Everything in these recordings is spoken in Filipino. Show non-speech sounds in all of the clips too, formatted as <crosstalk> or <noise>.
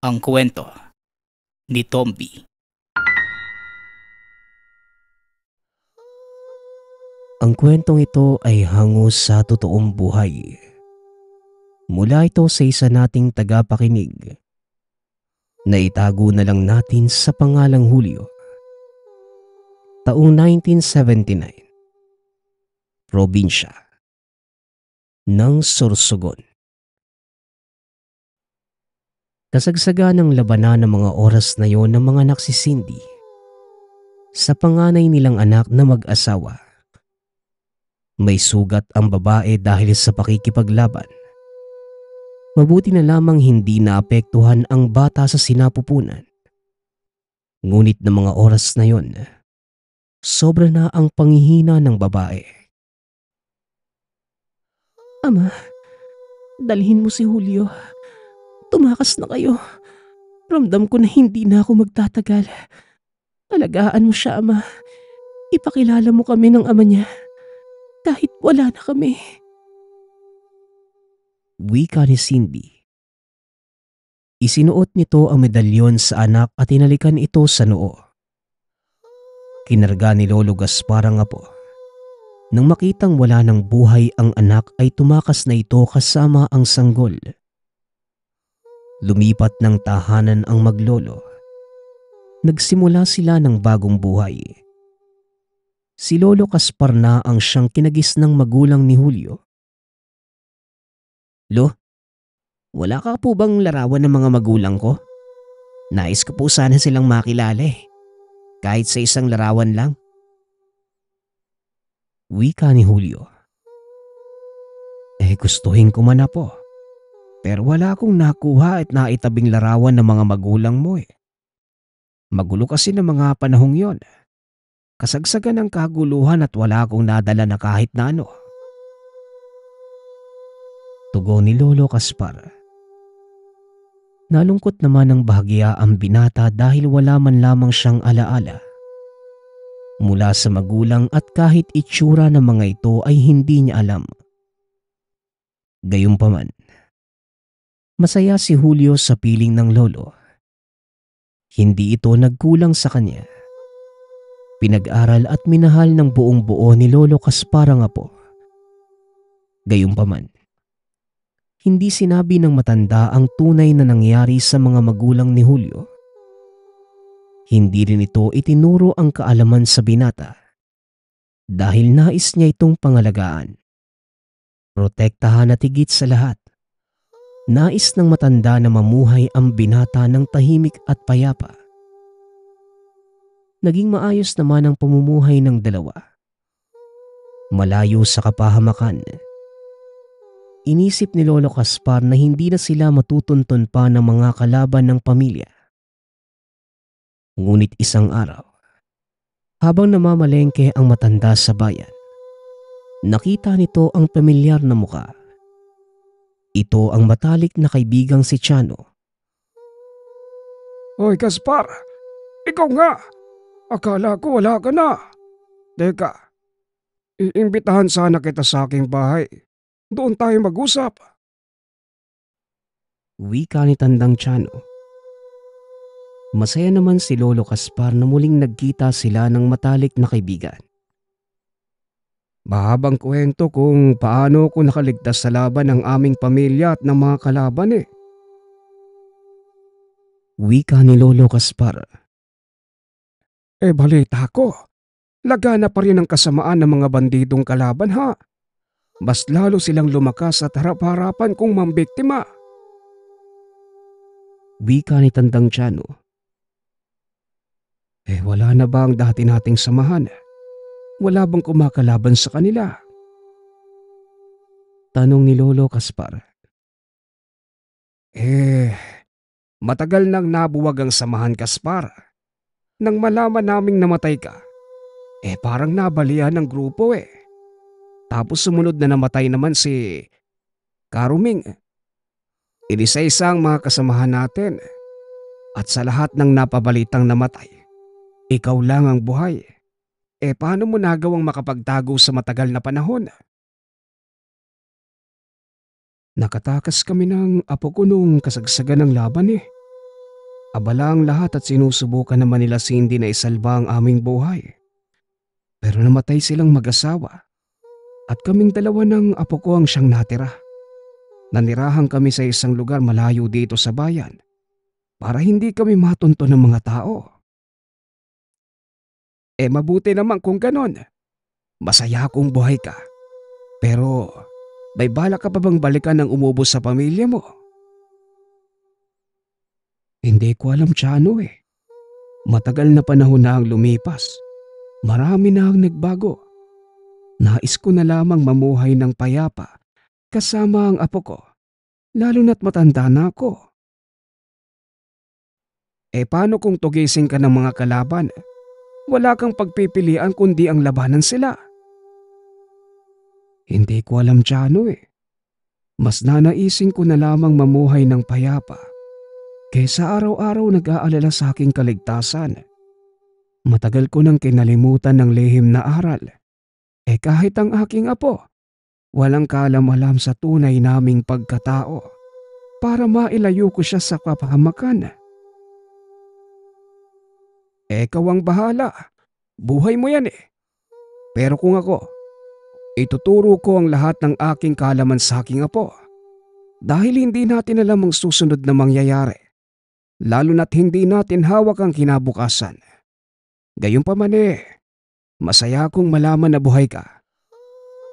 Ang kwento ni Tombi. Ang kwentong ito ay hango sa totoong buhay. Mula ito sa isa nating tagapakinig na itago na lang natin sa pangalang Julio. Taong 1979, probinsya ng Sorsogon. Kasagsaga ng labanan ng mga oras na yon ng mga anak si Cindy sa panganay nilang anak na mag-asawa. May sugat ang babae dahil sa pakikipaglaban. Mabuti na lamang hindi naapektuhan ang bata sa sinapupunan. Ngunit ng mga oras na yon, sobra na ang panghihina ng babae. Ama, dalhin mo si Julio. Julio. Tumakas na kayo. Ramdam ko na hindi na ako magtatagal. Alagaan mo siya, ama. Ipakilala mo kami ng ama niya. Kahit wala na kami. Wika ni Cindy. Isinuot nito ang medalyon sa anak at tinalikan ito sa noo. Kinarga ni Lolo Gaspar ang apo. Nang makitang wala ng buhay ang anak ay tumakas na ito kasama ang sanggol. Lumipat ng tahanan ang maglolo. Nagsimula sila ng bagong buhay. Si Lolo Kaspar na ang siyang kinagis ng magulang ni Julio. Lo, wala ka po bang larawan ng mga magulang ko? Nais ko po sana silang makilala eh. Kahit sa isang larawan lang. Wika ni Julio. Eh gustuhin ko man na po. Pero wala akong nakuha at naitabing larawan ng mga magulang mo eh. Magulo kasi ng mga panahong yon. Kasagsagan ng kaguluhan at wala akong nadala na kahit na ano. Tugo ni Lolo Kaspar. Nalungkot naman ng bahagya ang binata dahil wala man lamang siyang alaala. Mula sa magulang at kahit itsura ng mga ito ay hindi niya alam. Gayunpaman, Masaya si Julio sa piling ng lolo. Hindi ito nagkulang sa kanya. Pinag-aral at minahal ng buong buo ni Lolo Kasparang Apo. Gayunpaman, hindi sinabi ng matanda ang tunay na nangyari sa mga magulang ni Julio. Hindi rin ito itinuro ang kaalaman sa binata dahil nais niya itong pangalagaan. Protektahan at higit sa lahat Nais ng matanda na mamuhay ang binata ng tahimik at payapa. Naging maayos naman ang pamumuhay ng dalawa. Malayo sa kapahamakan. Inisip ni Lolo Kaspar na hindi na sila matutuntun pa ng mga kalaban ng pamilya. Ngunit isang araw, habang namamalengke ang matanda sa bayan, nakita nito ang pamilyar na mukha ito ang matalik na kaibigang si Chano. Hoy Gaspar, ikaw nga! Akala ko wala ka na. Teka, iimbitahan sana kita sa aking bahay. Doon tayo mag-usap. Wika ni Tandang Chano. Masaya naman si Lolo Kaspar na muling nagkita sila ng matalik na kaibigan. Mahabang kwento kung paano ko nakaligtas sa laban ng aming pamilya at ng mga kalaban eh. Wika ni Lolo Kaspar. Eh balita ko, lagana pa rin ang kasamaan ng mga bandidong kalaban ha. Mas lalo silang lumakas at harap-harapan kong mambiktima. Wika ni Tandang Tiano. Eh wala na ba ang dati nating samahan? Eh? Wala bang kumakalaban sa kanila? Tanong ni Lolo Kaspar. Eh, matagal nang nabuwag ang samahan Kaspar. Nang malaman naming namatay ka, eh parang nabalihan ng grupo eh. Tapos sumunod na namatay naman si Karuming. Inisa-isa ang mga kasamahan natin. At sa lahat ng napabalitang namatay, ikaw lang ang buhay eh paano mo nagawang makapagtago sa matagal na panahon? Nakatakas kami ng apo ko nung kasagsagan ng laban eh. Abala ang lahat at sinusubukan naman nila si Cindy na isalba ang aming buhay. Pero namatay silang mag-asawa at kaming dalawa ng apo ko ang siyang natira. Nanirahan kami sa isang lugar malayo dito sa bayan para hindi kami matunto ng mga tao. Eh mabuti naman kung ganon. Masaya akong buhay ka. Pero may balak ka pa bang balikan ng umubos sa pamilya mo? Hindi ko alam Chano eh. Matagal na panahon na ang lumipas. Marami na ang nagbago. Nais ko na lamang mamuhay ng payapa kasama ang apo ko, lalo na't matanda na ako. Eh paano kung tugising ka ng mga kalaban wala kang pagpipilian kundi ang labanan sila. Hindi ko alam Jano eh. Mas nanaisin ko na lamang mamuhay ng payapa kaysa araw-araw nag-aalala sa aking kaligtasan. Matagal ko nang kinalimutan ng lihim na aral. Eh kahit ang aking apo, walang kalam-alam sa tunay naming pagkatao para mailayo ko siya sa kapahamakan. Ikaw ang bahala. Buhay mo yan eh. Pero kung ako, ituturo ko ang lahat ng aking kalaman sa aking apo. Dahil hindi natin alam ang susunod na mangyayari. Lalo na't hindi natin hawak ang kinabukasan. Gayunpaman eh, masaya akong malaman na buhay ka.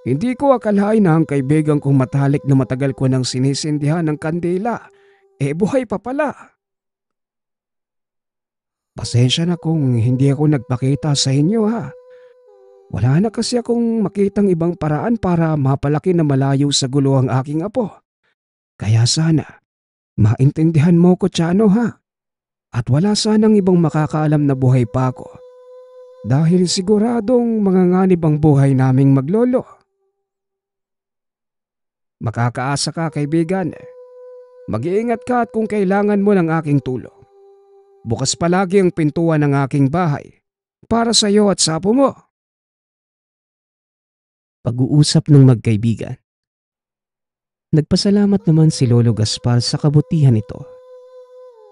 Hindi ko akalain na ang kaibigan kong matalik na matagal ko nang sinisindihan ng kandila, eh buhay pa pala. Pasensya na kung hindi ako nagpakita sa inyo ha. Wala na kasi akong makitang ibang paraan para mapalaki na malayo sa gulo ang aking apo. Kaya sana, maintindihan mo ko Chano ha. At wala sanang ibang makakaalam na buhay pa ako. Dahil siguradong manganganib ang buhay naming maglolo. Makakaasa ka kaibigan. Mag-iingat ka at kung kailangan mo ng aking tulong Bukas palagi ang pintuan ng aking bahay para sa iyo at sa apo mo. Pag-uusap ng magkaibigan Nagpasalamat naman si Lolo Gaspar sa kabutihan nito.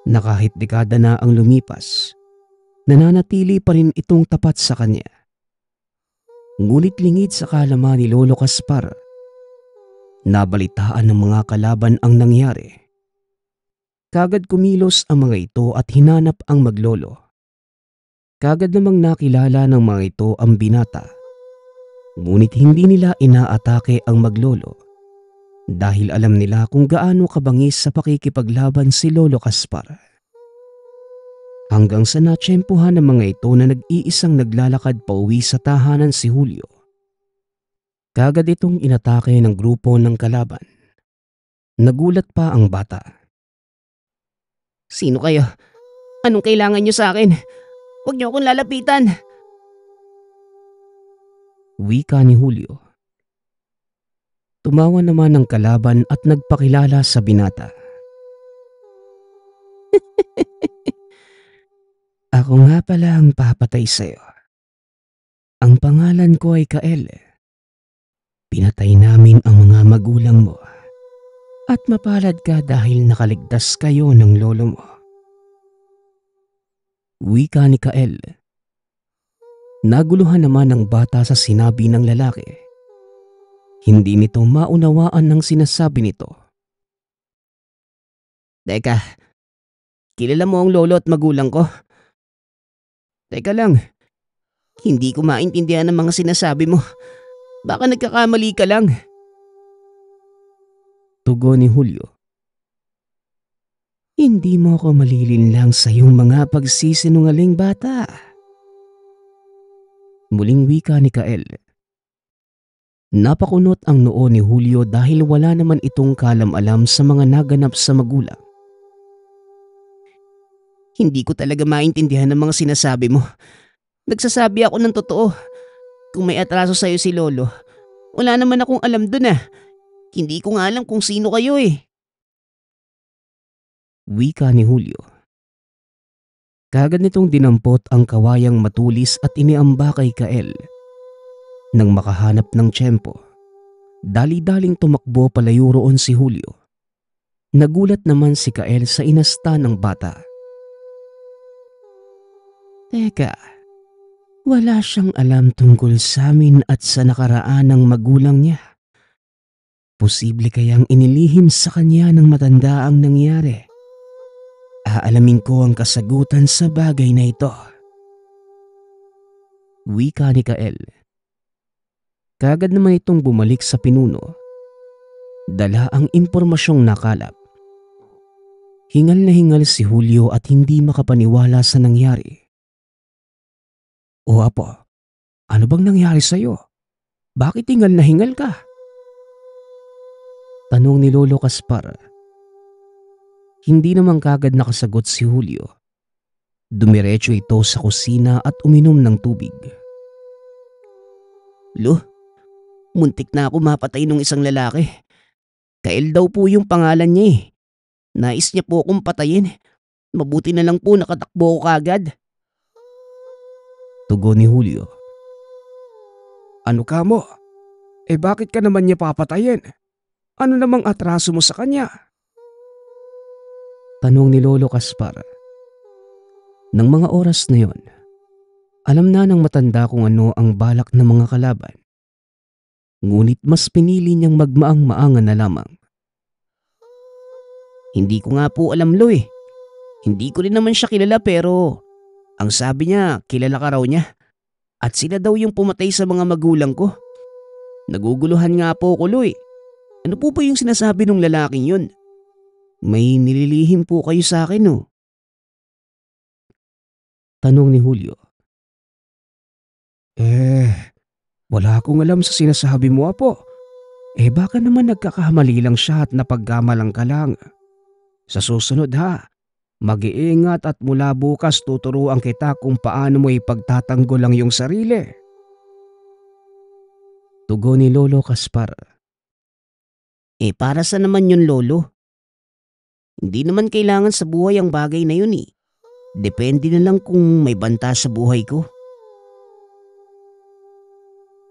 Na kahit dekada na ang lumipas, nananatili pa rin itong tapat sa kanya. Ngunit lingid sa kalama ni Lolo Gaspar, nabalitaan ng mga kalaban ang nangyari Kagad kumilos ang mga ito at hinanap ang maglolo. Kagad namang nakilala ng mga ito ang binata. Ngunit hindi nila inaatake ang maglolo dahil alam nila kung gaano kabangis sa pakikipaglaban si Lolo Kaspar. Hanggang sa natsyempohan ng mga ito na nag-iisang naglalakad pa uwi sa tahanan si Julio. Kagad itong inatake ng grupo ng kalaban. Nagulat pa ang bata Sino kayo? Anong kailangan niyo sa akin? Huwag niyo akong lalapitan. Wika ni Julio. Tumawa naman ang kalaban at nagpakilala sa binata. <laughs> Ako nga pala ang papatay sa'yo. Ang pangalan ko ay Kael. Pinatay namin ang mga magulang mo at mapalad ka dahil nakaligtas kayo ng lolo mo. Wika ni Kael. Naguluhan naman ang bata sa sinabi ng lalaki. Hindi nito maunawaan ang sinasabi nito. Teka, kilala mo ang lolo at magulang ko? Teka lang, hindi ko maintindihan ang mga sinasabi mo. Baka nagkakamali ka lang. Tugo ni Julio. Hindi mo ako malilinlang sa iyong mga pagsisinungaling bata. Muling wika ni Kael. Napakunot ang noo ni Julio dahil wala naman itong kalam-alam sa mga naganap sa magulang. Hindi ko talaga maintindihan ang mga sinasabi mo. Nagsasabi ako ng totoo. Kung may atraso sa'yo si Lolo, wala naman akong alam dun ah. Hindi ko nga alam kung sino kayo eh. Wika ni Julio. Kagad nitong dinampot ang kawayang matulis at iniamba kay Kael. Nang makahanap ng tsempo, dali-daling tumakbo palayo roon si Julio. Nagulat naman si Kael sa inasta ng bata. Teka, wala siyang alam tungkol sa amin at sa nakaraan ng magulang niya. Posible kayang inilihim sa kanya ng matanda ang nangyari? Aalamin ko ang kasagutan sa bagay na ito. Wika ni Kael. Kagad naman itong bumalik sa pinuno. Dala ang impormasyong nakalap. Hingal na hingal si Julio at hindi makapaniwala sa nangyari. O apo, ano bang nangyari sa'yo? Bakit hingal na hingal ka? tanong ni Lolo Kaspar. Hindi naman kagad nakasagot si Julio. Dumiretso ito sa kusina at uminom ng tubig. Lo, muntik na ako mapatay ng isang lalaki. Kail daw po yung pangalan niya eh. Nais niya po akong patayin. Mabuti na lang po nakatakbo ko kagad. Tugo ni Julio. Ano ka mo? Eh bakit ka naman niya papatayin? Ano namang atraso mo sa kanya? Tanong ni Lolo Kaspar. Nang mga oras na yon, alam na ng matanda kung ano ang balak ng mga kalaban. Ngunit mas pinili niyang magmaang-maangan na lamang. Hindi ko nga po alam Loy. Eh. Hindi ko rin naman siya kilala pero ang sabi niya kilala ka raw niya. At sila daw yung pumatay sa mga magulang ko. Naguguluhan nga po ko Loy. Eh. Ano po ba yung sinasabi ng lalaking yun? May nililihim po kayo sa akin, oh. Tanong ni Julio. Eh, wala akong alam sa sinasabi mo, Apo. Eh baka naman nagkakamali lang siya at napagkamalang ka lang. Sa susunod ha, mag-iingat at mula bukas tuturuan kita kung paano mo ipagtatanggol ang iyong sarili. Tugo ni Lolo Kaspar. Eh para sa naman yun lolo? Hindi naman kailangan sa buhay ang bagay na yun eh. Depende na lang kung may banta sa buhay ko.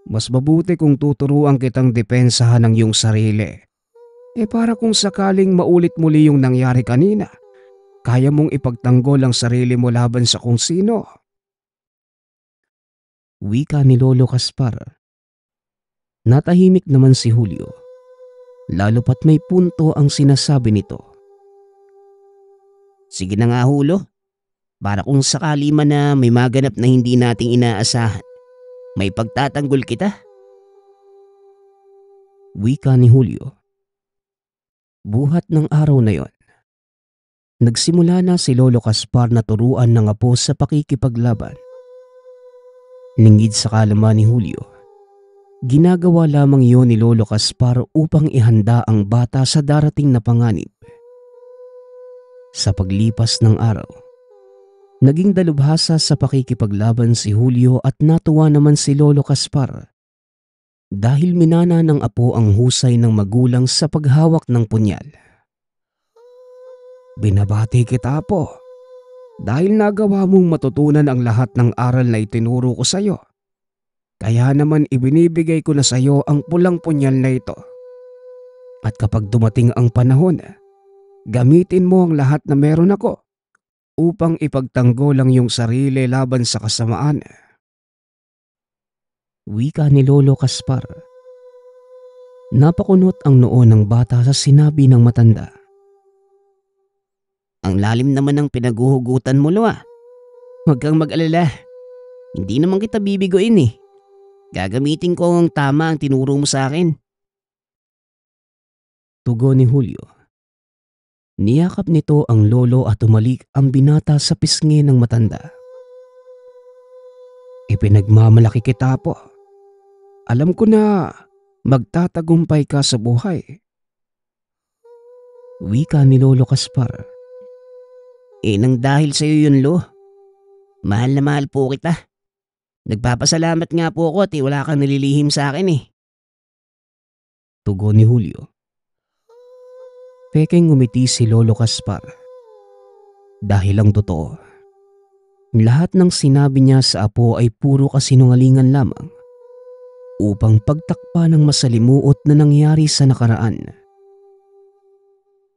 Mas mabuti kung tuturuan kitang depensahan ng iyong sarili. Eh para kung sakaling maulit muli yung nangyari kanina, kaya mong ipagtanggol ang sarili mo laban sa kung sino. Wika ni Lolo Kaspar. Natahimik naman si Julio. Lalo pat may punto ang sinasabi nito. Sige na nga hulo, para kung sakali man na may maganap na hindi nating inaasahan, may pagtatanggol kita. Wika ni Julio. Buhat ng araw na yon. Nagsimula na si Lolo Kaspar na turuan ng apo sa pakikipaglaban. Lingid sa kalama ni Julio Ginagawa lamang iyon ni Lolo Kaspar upang ihanda ang bata sa darating na panganib. Sa paglipas ng araw, naging dalubhasa sa pakikipaglaban si Julio at natuwa naman si Lolo Kaspar dahil minana ng apo ang husay ng magulang sa paghawak ng punyal. Binabati kita po dahil nagawa mong matutunan ang lahat ng aral na itinuro ko sa iyo. Kaya naman ibinibigay ko na sa iyo ang pulang punyal na ito. At kapag dumating ang panahon, gamitin mo ang lahat na meron ako upang ipagtanggol ang iyong sarili laban sa kasamaan. Wika ni Lolo Kaspar Napakunot ang noo ng bata sa sinabi ng matanda. Ang lalim naman ng pinaguhugutan mo, Loa. Huwag kang mag-alala. Hindi naman kita bibigoin eh. Gagamitin ko ang tama ang tinuro mo sa akin. Tugo ni Julio. Niyakap nito ang lolo at umalik ang binata sa pisngi ng matanda. Ipinagmamalaki kita po. Alam ko na magtatagumpay ka sa buhay. Wika ni Lolo Kaspar. Inang eh, dahil sa iyo yun, Lo. Mahal na mahal po kita. Nagpapasalamat nga po ako at eh, wala kang nililihim sa akin eh. Tugon ni Julio. Pekeng umiti si Lolo Kaspar. Dahil lang totoo, lahat ng sinabi niya sa apo ay puro kasinungalingan lamang upang pagtakpa ng masalimuot na nangyari sa nakaraan.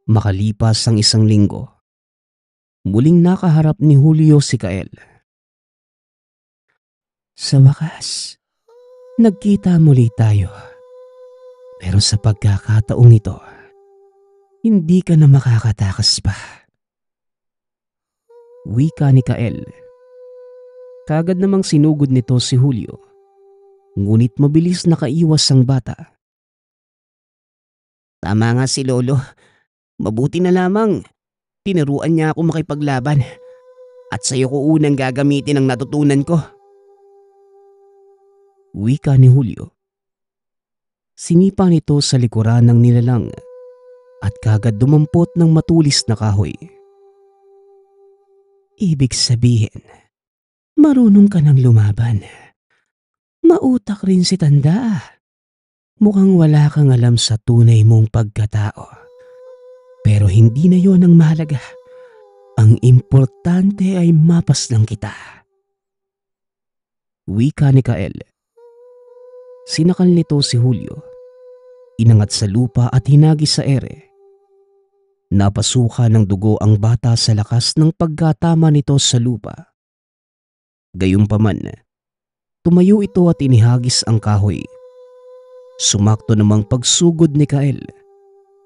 Makalipas ang isang linggo, muling nakaharap ni Julio si Kael sa wakas, nagkita muli tayo. Pero sa pagkakataong ito, hindi ka na makakatakas pa. Wika ni Kael. Kagad namang sinugod nito si Julio. Ngunit mabilis nakaiwas ang bata. Tama nga si Lolo. Mabuti na lamang. Tinuruan niya ako makipaglaban. At sa'yo ko unang gagamitin ang natutunan ko wika ni Julio. Sinipa nito sa likuran ng nilalang at kagad dumampot ng matulis na kahoy. Ibig sabihin, marunong ka ng lumaban. Mautak rin si tanda. Mukhang wala kang alam sa tunay mong pagkatao. Pero hindi na yon ang mahalaga. Ang importante ay mapas lang kita. Wika ni Kael Sinakal nito si Julio. Inangat sa lupa at hinagi sa ere. Napasuka ng dugo ang bata sa lakas ng pagkatama nito sa lupa. Gayunpaman, tumayo ito at inihagis ang kahoy. Sumakto namang pagsugod ni Kael.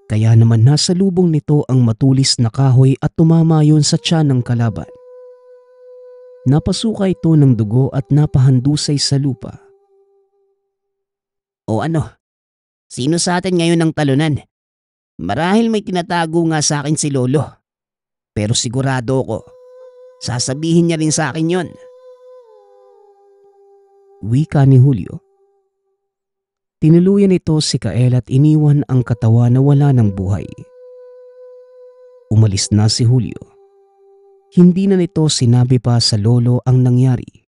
Kaya naman nasa lubong nito ang matulis na kahoy at tumama yon sa tiyan ng kalaban. Napasuka ito ng dugo at napahandusay sa lupa. O ano, sino sa atin ngayon ang talunan? Marahil may tinatago nga sa akin si Lolo. Pero sigurado ko, sasabihin niya rin sa akin yon. Wika ni Julio. Tinuluyan ito si Kael at iniwan ang katawa na wala ng buhay. Umalis na si Julio. Hindi na nito sinabi pa sa lolo ang nangyari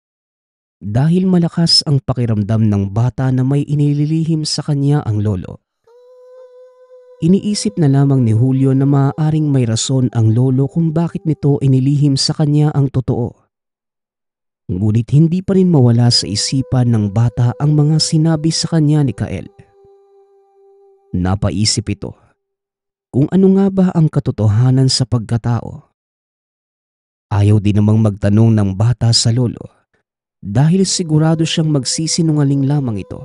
dahil malakas ang pakiramdam ng bata na may inililihim sa kanya ang lolo. Iniisip na lamang ni Julio na maaaring may rason ang lolo kung bakit nito inilihim sa kanya ang totoo. Ngunit hindi pa rin mawala sa isipan ng bata ang mga sinabi sa kanya ni Kael. Napaisip ito kung ano nga ba ang katotohanan sa pagkatao. Ayaw din namang magtanong ng bata sa lolo dahil sigurado siyang magsisinungaling lamang ito.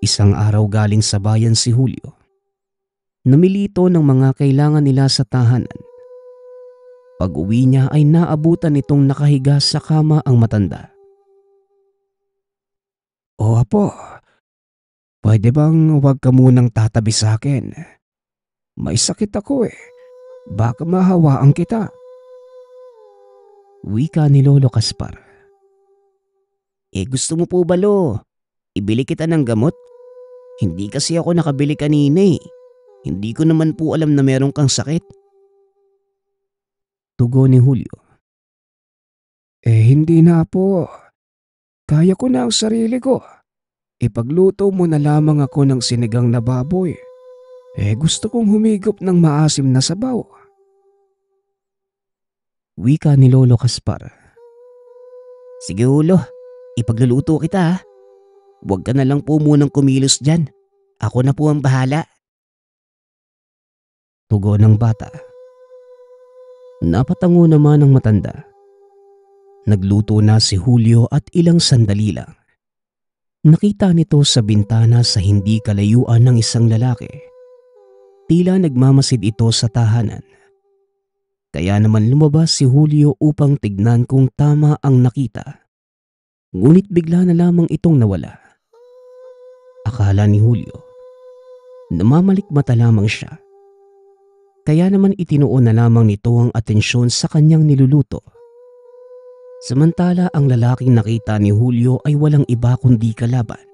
Isang araw galing sa bayan si Julio. Namilito ng mga kailangan nila sa tahanan. Pag uwi niya ay naabutan itong nakahiga sa kama ang matanda. O apo, pwede bang huwag ka munang tatabi sa akin? May sakit ako eh. Baka mahawaan kita. Wika ni Lolo Kaspar. Eh gusto mo po ba lo? Ibili kita ng gamot? Hindi kasi ako nakabili kanina eh. Hindi ko naman po alam na meron kang sakit. Tugo ni Julio. Eh hindi na po. Kaya ko na ang sarili ko. Ipagluto mo na lamang ako ng sinigang na baboy. Eh gusto kong humigop ng maasim na sabaw. Wika ni Lolo Kaspar. Sige ulo, ipagluluto kita ha. Huwag ka na lang po munang kumilos dyan. Ako na po ang bahala. Tugo ng bata. Napatango naman ang matanda. Nagluto na si Julio at ilang sandali lang. Nakita nito sa bintana sa hindi kalayuan ng isang lalaki. Tila nagmamasid ito sa tahanan. Kaya naman lumabas si Julio upang tignan kung tama ang nakita. Ngunit bigla na lamang itong nawala. Akala ni Julio, namamalikmata lamang siya. Kaya naman itinuon na lamang nito ang atensyon sa kanyang niluluto. Samantala ang lalaking nakita ni Julio ay walang iba kundi kalaban.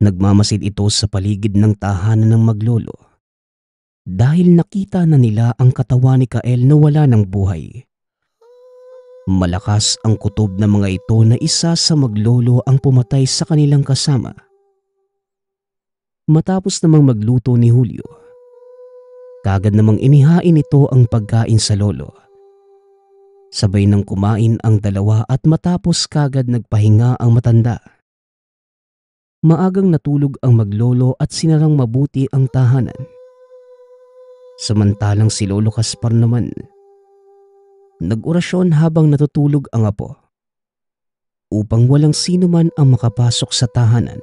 Nagmamasid ito sa paligid ng tahanan ng maglolo dahil nakita na nila ang katawan ni Kael na wala ng buhay. Malakas ang kutob ng mga ito na isa sa maglolo ang pumatay sa kanilang kasama. Matapos namang magluto ni Julio, kagad namang inihain ito ang pagkain sa lolo. Sabay nang kumain ang dalawa at matapos kagad nagpahinga ang matanda. Maagang natulog ang maglolo at sinarang mabuti ang tahanan. Samantalang si Lolo Kaspar naman, nag-orasyon habang natutulog ang apo upang walang sino man ang makapasok sa tahanan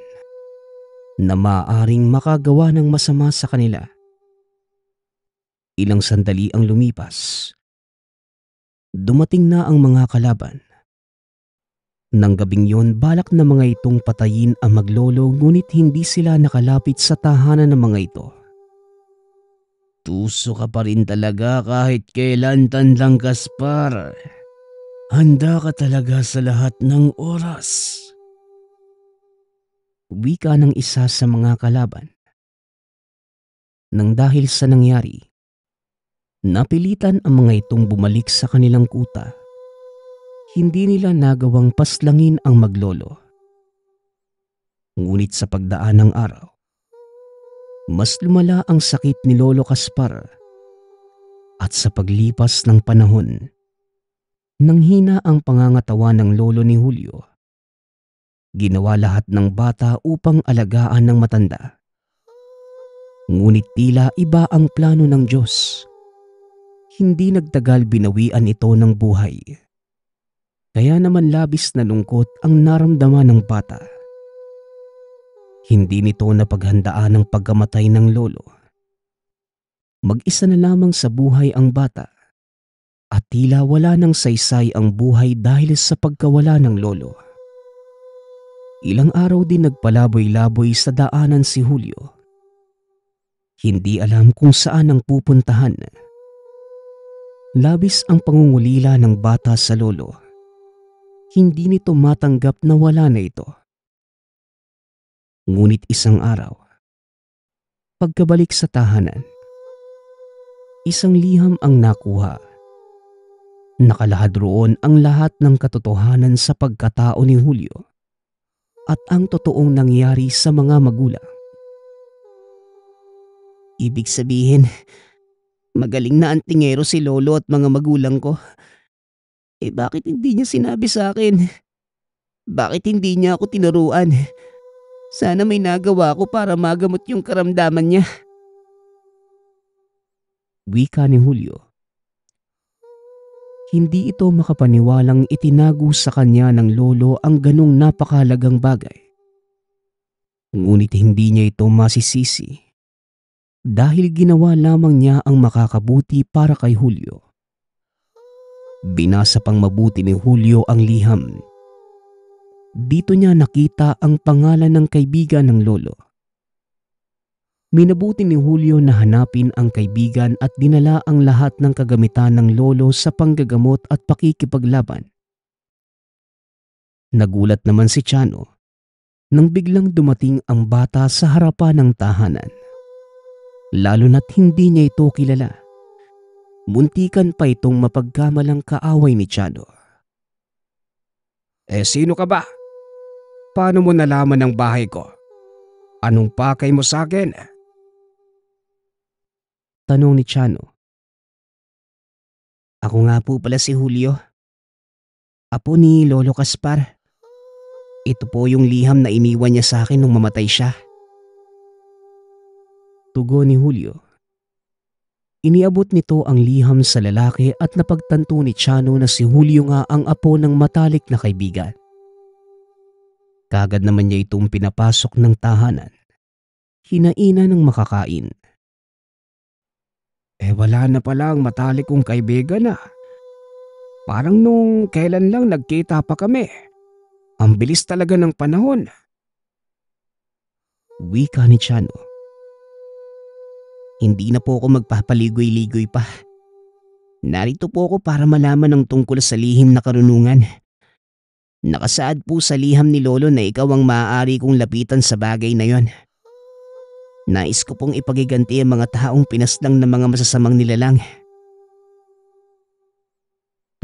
na maaaring makagawa ng masama sa kanila. Ilang sandali ang lumipas. Dumating na ang mga kalaban. Nang gabing yon, balak na mga itong patayin ang maglolo ngunit hindi sila nakalapit sa tahanan ng mga ito. Tuso ka pa rin talaga kahit kailan tandang Gaspar. Handa ka talaga sa lahat ng oras. Wika ng isa sa mga kalaban. Nang dahil sa nangyari, napilitan ang mga itong bumalik sa kanilang kuta. Hindi nila nagawang paslangin ang maglolo. Ngunit sa pagdaan ng araw, mas lumala ang sakit ni Lolo Kaspar. At sa paglipas ng panahon, nanghina ang pangangatawa ng lolo ni Julio. Ginawa lahat ng bata upang alagaan ng matanda. Ngunit tila iba ang plano ng Diyos. Hindi nagtagal binawian ito ng buhay. Kaya naman labis na lungkot ang naramdaman ng bata. Hindi nito napaghandaan ang pagkamatay ng lolo. Mag-isa na lamang sa buhay ang bata at tila wala ng saysay ang buhay dahil sa pagkawala ng lolo. Ilang araw din nagpalaboy-laboy sa daanan si Julio. Hindi alam kung saan ang pupuntahan. Labis ang pangungulila ng bata sa lolo. Hindi nito matanggap na wala na ito. Ngunit isang araw, pagkabalik sa tahanan, isang liham ang nakuha. Nakalahad roon ang lahat ng katotohanan sa pagkatao ni Julio at ang totoong nangyari sa mga magulang. Ibig sabihin, magaling na antingero si lolo at mga magulang ko. Eh bakit hindi niya sinabi sa akin? Bakit hindi niya ako tinuruan? Sana may nagawa ko para magamot yung karamdaman niya. Wika ni Julio. Hindi ito makapaniwalang itinago sa kanya ng lolo ang ganong napakalagang bagay. Ngunit hindi niya ito masisisi dahil ginawa lamang niya ang makakabuti para kay Julio. Binasa pang mabuti ni Julio ang liham dito niya nakita ang pangalan ng kaibigan ng lolo. Minabuti ni Julio na hanapin ang kaibigan at dinala ang lahat ng kagamitan ng lolo sa panggagamot at pakikipaglaban. Nagulat naman si Chano nang biglang dumating ang bata sa harapan ng tahanan. Lalo na't hindi niya ito kilala. Muntikan pa itong mapagkamalang kaaway ni Chano. Eh sino ka ba? paano mo nalaman ang bahay ko? Anong pakay mo sa akin? Tanong ni Chano. Ako nga po pala si Julio. Apo ni Lolo Kaspar. Ito po yung liham na iniwan niya sa akin nung mamatay siya. Tugo ni Julio. Iniabot nito ang liham sa lalaki at napagtanto ni Chano na si Julio nga ang apo ng matalik na kaibigan. Kagad naman niya itong pinapasok ng tahanan. Hinaina ng makakain. Eh wala na pala ang matalik kong kaibigan na. Ah. Parang nung kailan lang nagkita pa kami. Ang bilis talaga ng panahon. Wika ni Chano. Hindi na po ako magpapaligoy-ligoy pa. Narito po ako para malaman ang tungkol sa lihim na karunungan Nakasaad po sa liham ni Lolo na ikaw ang maaari kong lapitan sa bagay na yon. Nais ko pong ipagiganti ang mga taong pinaslang ng mga masasamang nilalang.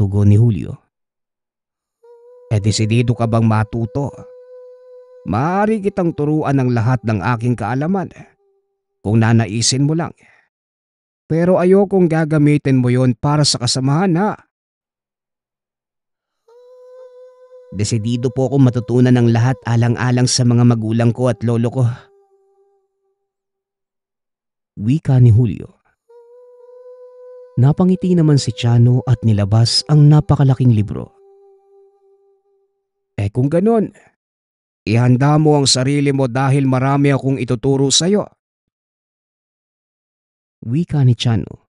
Tugo ni Julio. E desidido ka bang matuto? Maaari kitang turuan ang lahat ng aking kaalaman kung nanaisin mo lang. Pero ayokong gagamitin mo yon para sa kasamahan na Desidido po ako matutunan ng lahat alang-alang sa mga magulang ko at lolo ko. Wika ni Julio. Napangiti naman si Chano at nilabas ang napakalaking libro. Eh kung ganon, ihanda mo ang sarili mo dahil marami akong ituturo sa'yo. Wika ni Chano.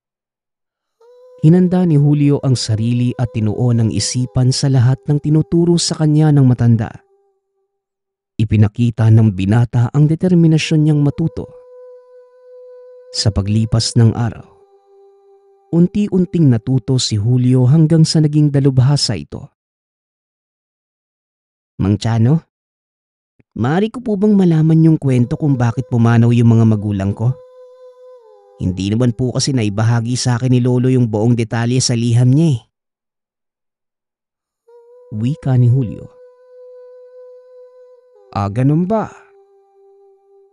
Hinanda ni Julio ang sarili at tinuon ng isipan sa lahat ng tinuturo sa kanya ng matanda. Ipinakita ng binata ang determinasyon niyang matuto. Sa paglipas ng araw, unti-unting natuto si Julio hanggang sa naging dalubhasa ito. Mang Chano, maaari ko po bang malaman yung kwento kung bakit pumanaw yung mga magulang ko? Hindi naman po kasi naibahagi sa akin ni Lolo yung buong detalye sa liham niya eh. Wika ni Julio. Ah, ganun ba?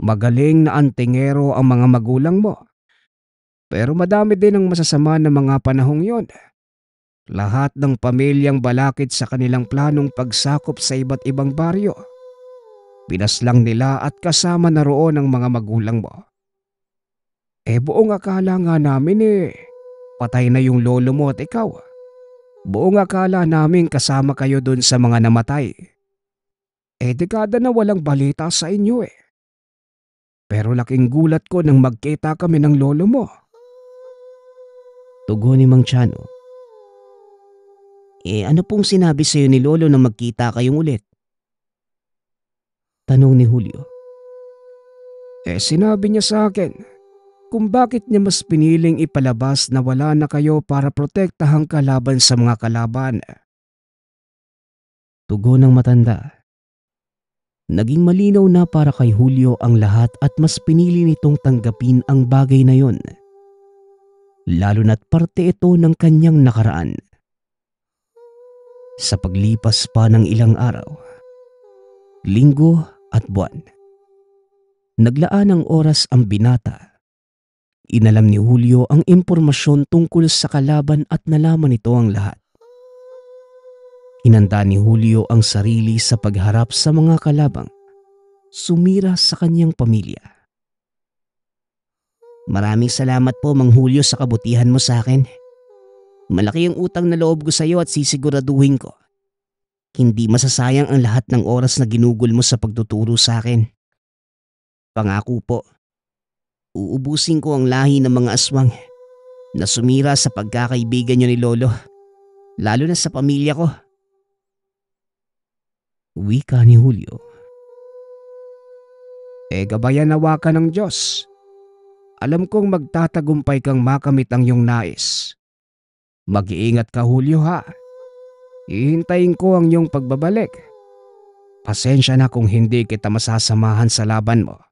Magaling na antingero ang mga magulang mo. Pero madami din ang masasama ng mga panahong yon. Lahat ng pamilyang balakit sa kanilang planong pagsakop sa iba't ibang baryo. Pinaslang nila at kasama na roon ang mga magulang mo. Eh buong akala nga namin eh, patay na yung lolo mo at ikaw. Buong akala namin kasama kayo dun sa mga namatay. Eh dekada na walang balita sa inyo eh. Pero laking gulat ko nang magkita kami ng lolo mo. Tugo ni Mang Chano. Eh ano pong sinabi sa'yo ni lolo na magkita kayong ulit? Tanong ni Julio. Eh sinabi niya sa akin kung bakit niya mas piniling ipalabas na wala na kayo para protektahang kalaban sa mga kalaban. Tugo ng matanda. Naging malinaw na para kay Julio ang lahat at mas pinili nitong tanggapin ang bagay na yon. Lalo na't parte ito ng kanyang nakaraan. Sa paglipas pa ng ilang araw, linggo at buwan, naglaan ang oras ang binata Inalam ni Julio ang impormasyon tungkol sa kalaban at nalaman nito ang lahat. Inanda ni Julio ang sarili sa pagharap sa mga kalabang. Sumira sa kanyang pamilya. Maraming salamat po Mang Julio sa kabutihan mo sa akin. Malaki ang utang na loob ko sa iyo at sisiguraduhin ko. Hindi masasayang ang lahat ng oras na ginugol mo sa pagtuturo sa akin. Pangako po, Uubusin ko ang lahi ng mga aswang na sumira sa pagkakaibigan niyo ni Lolo, lalo na sa pamilya ko. Wika ni Julio. E gabayan nawa ka ng Diyos. Alam kong magtatagumpay kang makamit ang iyong nais. Mag-iingat ka Julio ha. Ihintayin ko ang iyong pagbabalik. Pasensya na kung hindi kita masasamahan sa laban mo.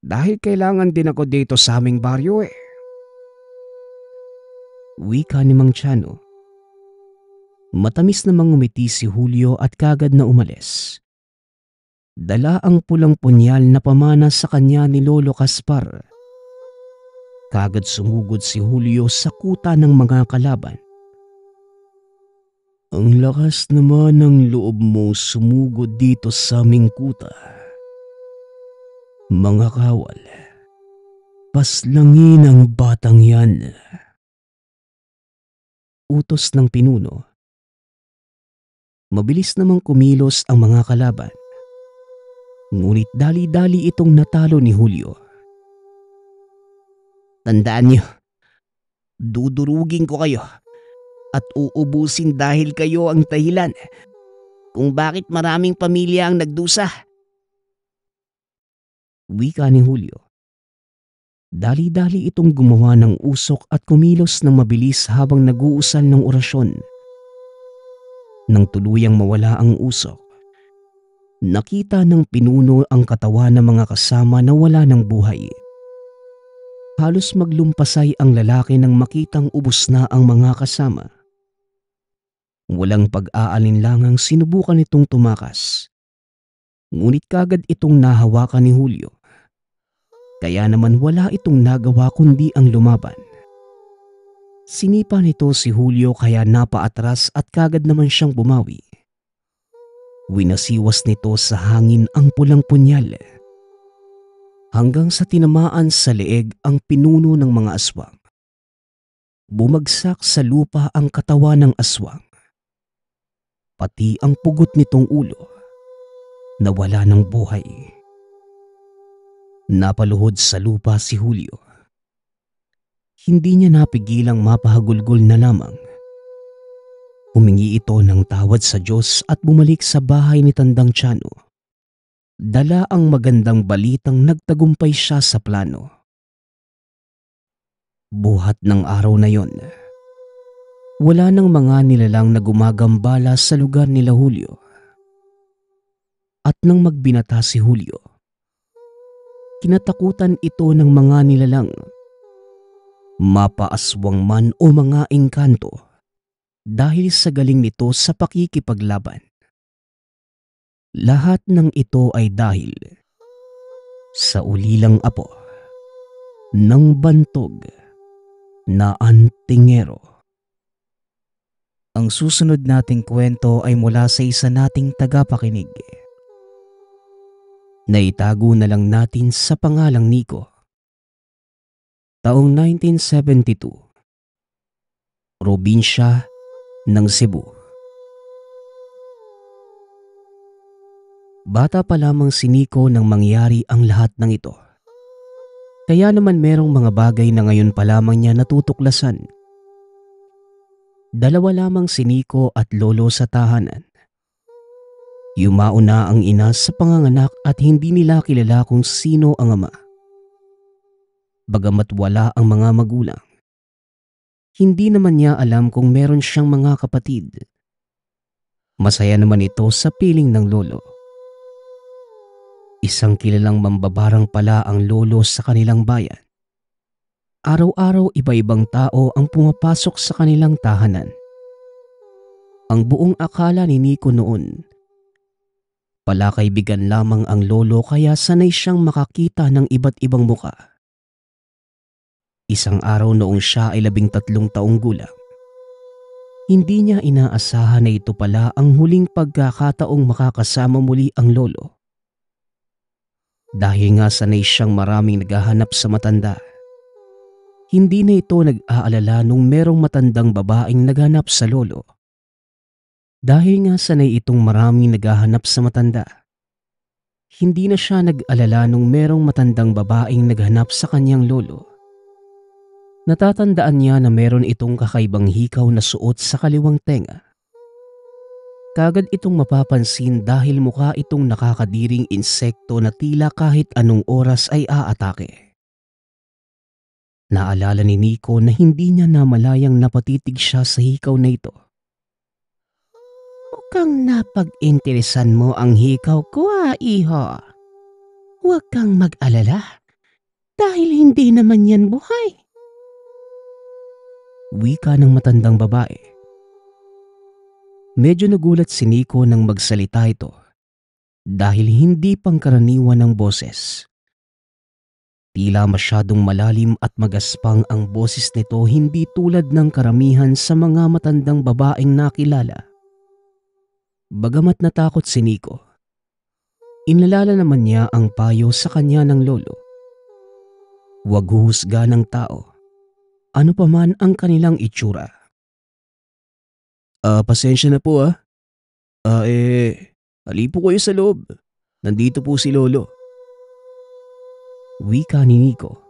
Dahil kailangan din ako dito sa aming baryo eh. Wika ni Mang Chano. Matamis namang umiti si Julio at kagad na umalis. Dala ang pulang punyal na pamana sa kanya ni Lolo Kaspar. Kagad sumugod si Julio sa kuta ng mga kalaban. Ang lakas naman ng loob mo sumugod dito sa aming kuta. Mga kawal, paslangin ang batang yan. Utos ng pinuno. Mabilis namang kumilos ang mga kalaban. Ngunit dali-dali itong natalo ni Julio. Tandaan niyo, dudurugin ko kayo at uubusin dahil kayo ang tahilan kung bakit maraming pamilya ang nagdusa wika ni Julio. Dali-dali itong gumawa ng usok at kumilos ng mabilis habang nag-uusal ng orasyon. Nang tuluyang mawala ang usok, nakita ng pinuno ang katawan ng mga kasama na wala ng buhay. Halos maglumpasay ang lalaki nang makitang ubos na ang mga kasama. Walang pag-aalinlangang sinubukan itong tumakas. Ngunit kagad itong nahawakan ni Julio kaya naman wala itong nagawa kundi ang lumaban. Sinipa nito si Julio kaya napaatras at kagad naman siyang bumawi. Winasiwas nito sa hangin ang pulang punyal. Hanggang sa tinamaan sa leeg ang pinuno ng mga aswang. Bumagsak sa lupa ang katawan ng aswang. Pati ang pugot nitong ulo. Nawala ng buhay. Napaluhod sa lupa si Julio. Hindi niya napigilang mapahagulgol na lamang. Humingi ito ng tawad sa Diyos at bumalik sa bahay ni Tandang Chano. Dala ang magandang balitang nagtagumpay siya sa plano. Buhat ng araw na yon. Wala nang mga nilalang na gumagambala sa lugar nila Julio. At nang magbinata si Julio, Kinatakutan ito ng mga nilalang. Mapaaswang man o mga engkanto dahil sa galing nito sa pakikipaglaban. Lahat ng ito ay dahil sa ulilang apo ng bantog na antingero. Ang susunod nating kwento ay mula sa isa nating tagapakinig na itago na lang natin sa pangalang Nico. Taong 1972, probinsya ng Cebu. Bata pa lamang si Nico nang mangyari ang lahat ng ito. Kaya naman merong mga bagay na ngayon pa lamang niya natutuklasan. Dalawa lamang si Nico at Lolo sa tahanan. Yumao na ang ina sa panganganak at hindi nila kilala kung sino ang ama. Bagamat wala ang mga magulang, hindi naman niya alam kung meron siyang mga kapatid. Masaya naman ito sa piling ng lolo. Isang kilalang mambabarang pala ang lolo sa kanilang bayan. Araw-araw iba-ibang tao ang pumapasok sa kanilang tahanan. Ang buong akala ni Nico noon Pala kaibigan lamang ang lolo kaya sanay siyang makakita ng iba't ibang muka. Isang araw noong siya ay labing tatlong taong gulang, hindi niya inaasahan na ito pala ang huling pagkakataong makakasama muli ang lolo. Dahil nga sanay siyang maraming naghahanap sa matanda. Hindi na ito nag-aalala nung merong matandang babaeng naghanap sa lolo. Dahil nga sanay itong maraming naghahanap sa matanda. Hindi na siya nag-alala nung merong matandang babaeng naghanap sa kanyang lolo. Natatandaan niya na meron itong kakaibang hikaw na suot sa kaliwang tenga. Kagad itong mapapansin dahil mukha itong nakakadiring insekto na tila kahit anong oras ay aatake. Naalala ni Nico na hindi niya namalayang napatitig siya sa hikaw na ito. Mukhang napag-interesan mo ang hikaw ko ha, iho. Huwag kang mag-alala dahil hindi naman yan buhay. Wika ng matandang babae. Medyo nagulat si Nico nang magsalita ito dahil hindi pangkaraniwan ng boses. Tila masyadong malalim at magaspang ang boses nito hindi tulad ng karamihan sa mga matandang babaeng nakilala. Bagamat natakot si Nico, inalala naman niya ang payo sa kanya ng lolo. Huwag huhusga ng tao, ano pa man ang kanilang itsura. Ah, uh, pasensya na po ah. Ah uh, eh, halipo kayo sa loob. Nandito po si lolo. Wika ni Nico,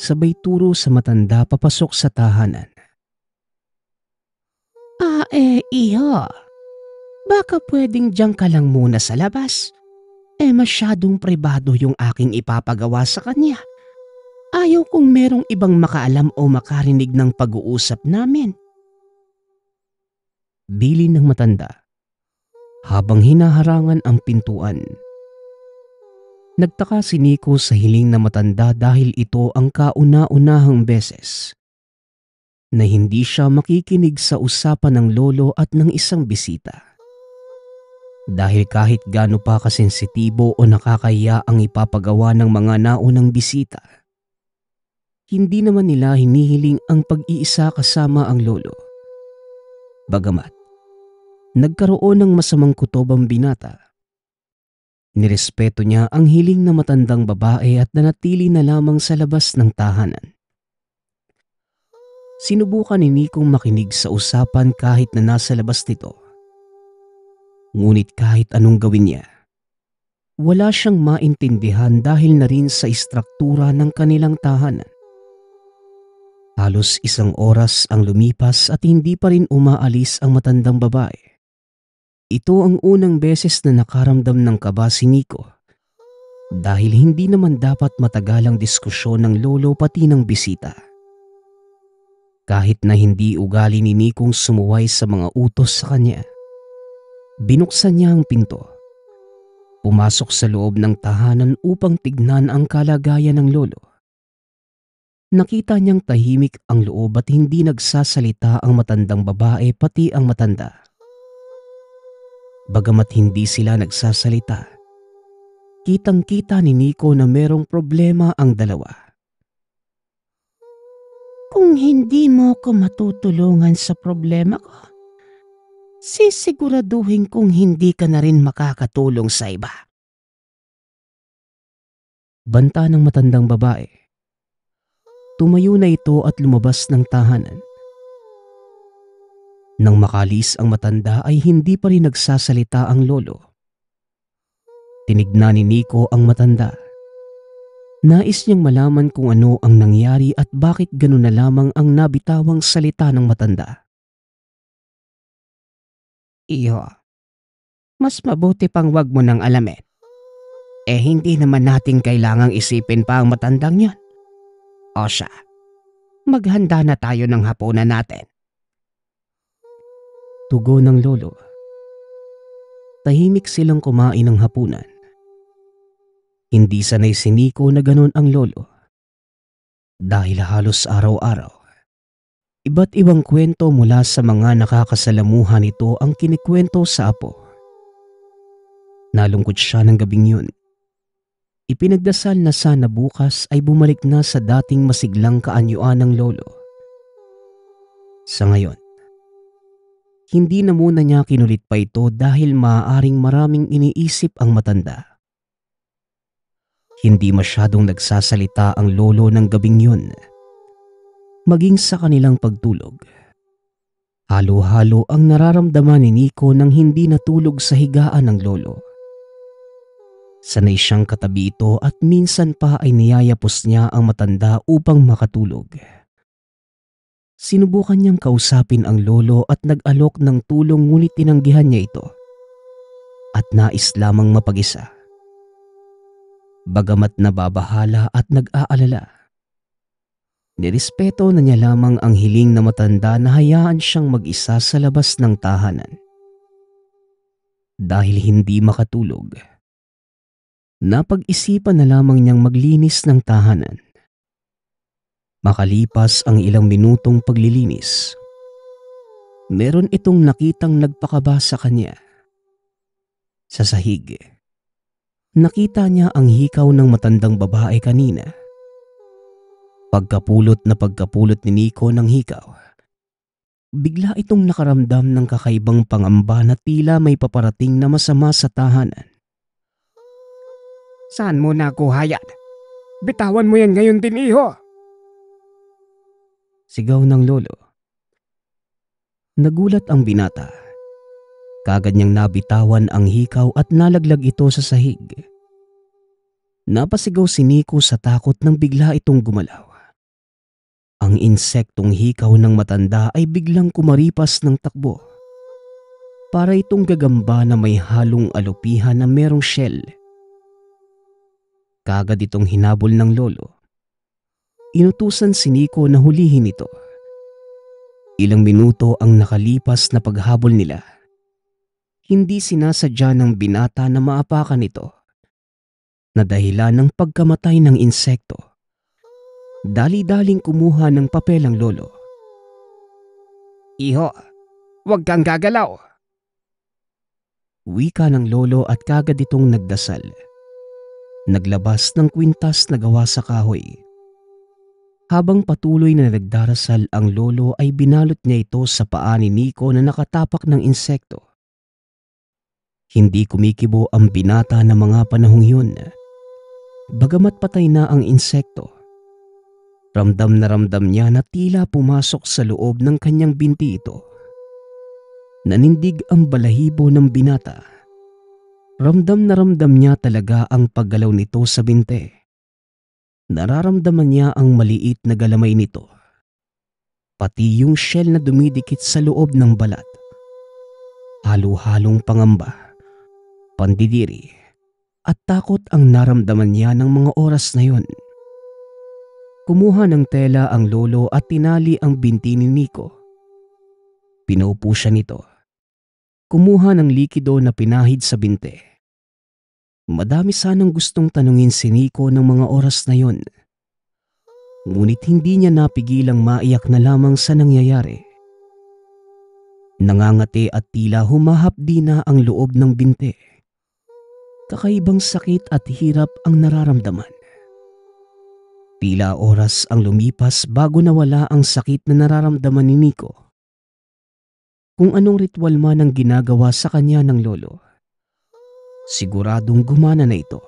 sabay turo sa matanda papasok sa tahanan. Ah eh, iho. Baka pwedeng dyan ka lang muna sa labas. Eh masyadong pribado yung aking ipapagawa sa kanya. Ayaw kong merong ibang makaalam o makarinig ng pag-uusap namin. Bili ng matanda habang hinaharangan ang pintuan. Nagtaka si Nico sa hiling na matanda dahil ito ang kauna-unahang beses na hindi siya makikinig sa usapan ng lolo at ng isang bisita. Dahil kahit gaano pa kasensitibo o nakakaya ang ipapagawa ng mga naunang bisita, hindi naman nila hinihiling ang pag-iisa kasama ang lolo. Bagamat, nagkaroon ng masamang kutobang binata. Nirespeto niya ang hiling na matandang babae at nanatili na lamang sa labas ng tahanan. Sinubukan ni Nikong makinig sa usapan kahit na nasa labas nito Ngunit kahit anong gawin niya, wala siyang maintindihan dahil na rin sa istruktura ng kanilang tahanan. Halos isang oras ang lumipas at hindi pa rin umaalis ang matandang babae. Ito ang unang beses na nakaramdam ng kaba si Nico dahil hindi naman dapat matagal ang diskusyon ng lolo pati ng bisita. Kahit na hindi ugali ni Nikong sumuway sa mga utos sa kanya, Binuksan niya ang pinto. Pumasok sa loob ng tahanan upang tignan ang kalagayan ng lolo. Nakita niyang tahimik ang loob at hindi nagsasalita ang matandang babae pati ang matanda. Bagamat hindi sila nagsasalita, kitang-kita ni Nico na merong problema ang dalawa. Kung hindi mo ko matutulungan sa problema ko, sisiguraduhin kong hindi ka na rin makakatulong sa iba. Banta ng matandang babae. Tumayo na ito at lumabas ng tahanan. Nang makalis ang matanda ay hindi pa rin nagsasalita ang lolo. Tinignan ni Nico ang matanda. Nais niyang malaman kung ano ang nangyari at bakit gano'n na lamang ang nabitawang salita ng matanda iyo. Mas mabuti pang wag mo nang alamin. Eh hindi naman natin kailangang isipin pa ang matandang yan. O siya, maghanda na tayo ng hapunan natin. Tugo ng lolo. Tahimik silang kumain ng hapunan. Hindi sanay si Nico na ganun ang lolo. Dahil halos araw-araw, Iba't ibang kwento mula sa mga nakakasalamuhan ito ang kinikwento sa apo. Nalungkot siya ng gabing yun. Ipinagdasal na sana bukas ay bumalik na sa dating masiglang kaanyuan ng lolo. Sa ngayon, hindi na muna niya kinulit pa ito dahil maaaring maraming iniisip ang matanda. Hindi masyadong nagsasalita ang lolo ng gabing yun maging sa kanilang pagtulog. Halo-halo ang nararamdaman ni Nico nang hindi natulog sa higaan ng lolo. Sanay siyang katabi ito at minsan pa ay niyayapos niya ang matanda upang makatulog. Sinubukan niyang kausapin ang lolo at nag-alok ng tulong ngunit tinanggihan niya ito at nais lamang mapag-isa. Bagamat nababahala at nag-aalala, Nirespeto na niya lamang ang hiling na matanda na hayaan siyang mag-isa sa labas ng tahanan. Dahil hindi makatulog, napag-isipan na lamang niyang maglinis ng tahanan. Makalipas ang ilang minutong paglilinis, meron itong nakitang nagpakaba sa kanya. Sa sahig, nakita niya ang hikaw ng matandang babae kanina Pagkapulot na pagkapulot ni Nico ng hikaw. Bigla itong nakaramdam ng kakaibang pangamba na tila may paparating na masama sa tahanan. Saan mo nakuha yan? Bitawan mo yan ngayon din, iho! Sigaw ng lolo. Nagulat ang binata. Kagad niyang nabitawan ang hikaw at nalaglag ito sa sahig. Napasigaw si Nico sa takot nang bigla itong gumalaw. Ang insektong hikaw ng matanda ay biglang kumaripas ng takbo. Para itong gagamba na may halong alupihan na merong shell. Kagad itong hinabol ng lolo. Inutusan si Nico na hulihin ito. Ilang minuto ang nakalipas na paghabol nila. Hindi sinasadya ng binata na maapakan ito na dahilan ng pagkamatay ng insekto. Dali-daling kumuha ng papel ang lolo. Iho, huwag kang gagalaw. Wika ng lolo at kagad itong nagdasal. Naglabas ng kwintas na gawa sa kahoy. Habang patuloy na nagdarasal ang lolo ay binalot niya ito sa paa ni Nico na nakatapak ng insekto. Hindi kumikibo ang binata ng mga panahong yun. Bagamat patay na ang insekto, Ramdam na ramdam niya na tila pumasok sa loob ng kanyang binti ito. Nanindig ang balahibo ng binata. Ramdam na ramdam niya talaga ang paggalaw nito sa binte. Nararamdaman niya ang maliit na galamay nito. Pati yung shell na dumidikit sa loob ng balat. Halo-halong pangamba, pandidiri, at takot ang naramdaman niya ng mga oras na yon. Kumuha ng tela ang lolo at tinali ang binti ni Nico. Pinaupo siya nito. Kumuha ng likido na pinahid sa binte. Madami sanang gustong tanungin si Nico ng mga oras na yon. Ngunit hindi niya napigilang maiyak na lamang sa nangyayari. Nangangati at tila humahapdi na ang loob ng binte. Kakaibang sakit at hirap ang nararamdaman. Pila oras ang lumipas bago nawala ang sakit na nararamdaman ni Nico. Kung anong ritual man ang ginagawa sa kanya ng lolo, siguradong gumana na ito.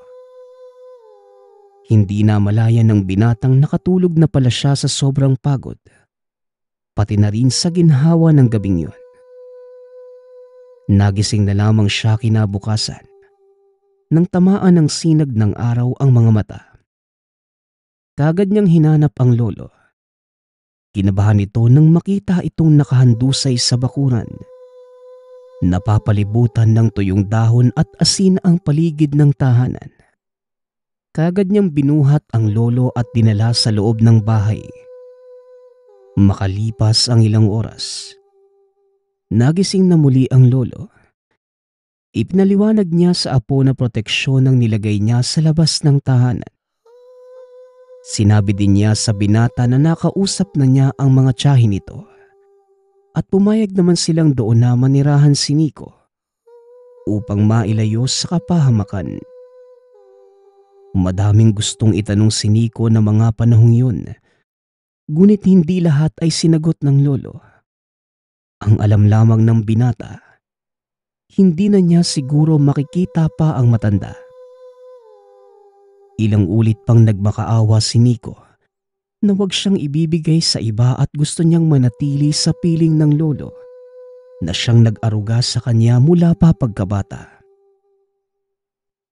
Hindi na malaya ng binatang nakatulog na pala siya sa sobrang pagod, pati na rin sa ginhawa ng gabing yun. Nagising na lamang siya kinabukasan nang tamaan ng sinag ng araw ang mga mata. Kagad niyang hinanap ang lolo. Kinabahan ito nang makita itong nakahandusay sa bakuran. Napapalibutan ng tuyong dahon at asin ang paligid ng tahanan. Kagad niyang binuhat ang lolo at dinala sa loob ng bahay. Makalipas ang ilang oras, nagising na muli ang lolo. Ipinaliwanag niya sa apo na proteksyon ang nilagay niya sa labas ng tahanan. Sinabi din niya sa binata na nakausap na niya ang mga tiyahin nito at pumayag naman silang doon na manirahan si Nico upang mailayo sa kapahamakan. Madaming gustong itanong si Nico na mga panahong yun, ngunit hindi lahat ay sinagot ng lolo. Ang alam lamang ng binata, hindi na niya siguro makikita pa ang matanda. Ilang ulit pang nagmakaawa si Nico na huwag siyang ibibigay sa iba at gusto niyang manatili sa piling ng lolo na siyang nag-aruga sa kanya mula pa pagkabata.